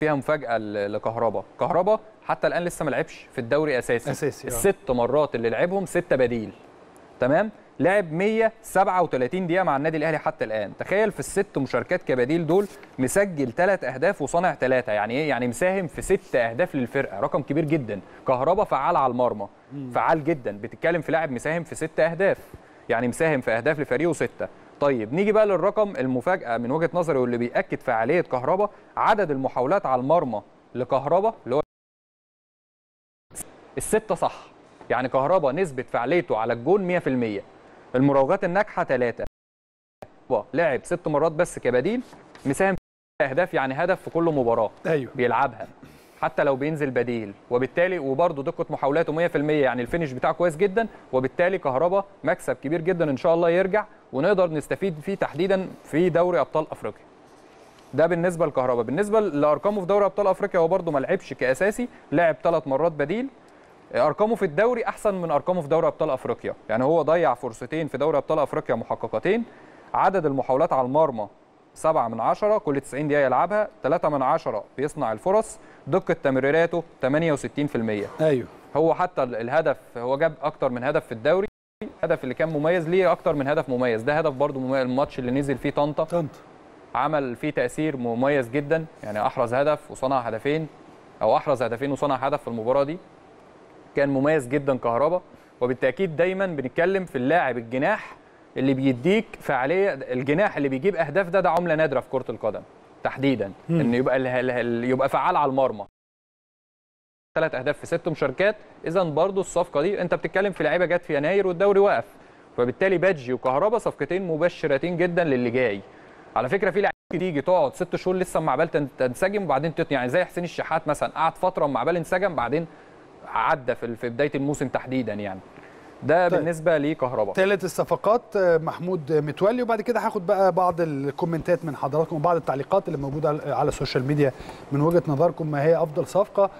فيها مفاجاه لكهربا كهربا حتى الان لسه ما لعبش في الدوري اساسي اساسي آه. الست مرات اللي لعبهم سته بديل تمام لعب 137 دقيقه مع النادي الاهلي حتى الان تخيل في الست مشاركات كبديل دول مسجل ثلاث اهداف وصانع ثلاثه يعني ايه يعني مساهم في ست اهداف للفرقه رقم كبير جدا كهربا فعال على المرمى فعال جدا بتتكلم في لاعب مساهم في ست اهداف يعني مساهم في اهداف لفريقه سته طيب نيجي بقى للرقم المفاجاه من وجهه نظري واللي بياكد فعاليه كهربا عدد المحاولات على المرمى لكهربا اللي هو السته صح يعني كهربا نسبه فعاليته على الجون 100% المراوغات الناجحه 3 لعب ست مرات بس كبديل مساهم اهداف يعني هدف في كل مباراه أيوة. بيلعبها حتى لو بينزل بديل وبالتالي وبرده دقه محاولاته 100% يعني الفينش بتاعه كويس جدا وبالتالي كهربا مكسب كبير جدا ان شاء الله يرجع ونقدر نستفيد فيه تحديدا في دوري ابطال افريقيا ده بالنسبه لكهربا بالنسبه لارقامه في دوري ابطال افريقيا هو برده ما لعبش كاساسي لعب ثلاث مرات بديل ارقامه في الدوري احسن من ارقامه في دوري ابطال افريقيا يعني هو ضيع فرصتين في دوري ابطال افريقيا محققتين عدد المحاولات على المرمى 7 من 10 كل 90 دقيقه يلعبها 3 من 10 بيصنع الفرص دقه تمريراته 68% ايوه هو حتى الهدف هو جاب اكتر من هدف في الدوري الهدف اللي كان مميز ليه اكتر من هدف مميز ده هدف برضو الماتش اللي نزل فيه طنطا طنطا عمل فيه تاثير مميز جدا يعني احرز هدف وصنع هدفين او احرز هدفين وصنع هدف في المباراه دي كان مميز جدا كهربا وبالتاكيد دايما بنتكلم في اللاعب الجناح اللي بيديك فعاليه الجناح اللي بيجيب اهداف ده ده عمله نادره في كره القدم تحديدا انه ان يبقى يبقى فعال على المرمى ثلاث اهداف في ست مشاركات اذا برضو الصفقه دي انت بتتكلم في لعيبه جت في يناير والدوري وقف فبالتالي بادجي وكهربا صفقتين مبشرتين جدا للي جاي على فكره في لعيبه تيجي تقعد ست شهور لسه مع بال تنسجم وبعدين تطني يعني زي حسين الشحات مثلا قعد فتره مع بال انسجم بعدين عدى في بدايه الموسم تحديدا يعني ده طيب. بالنسبه لكهرباء ثالث الصفقات آه، محمود متولي وبعد كده هاخد بقى بعض الكومنتات من حضراتكم وبعض التعليقات اللي موجوده على السوشيال ميديا من وجهه نظركم ما هي افضل صفقه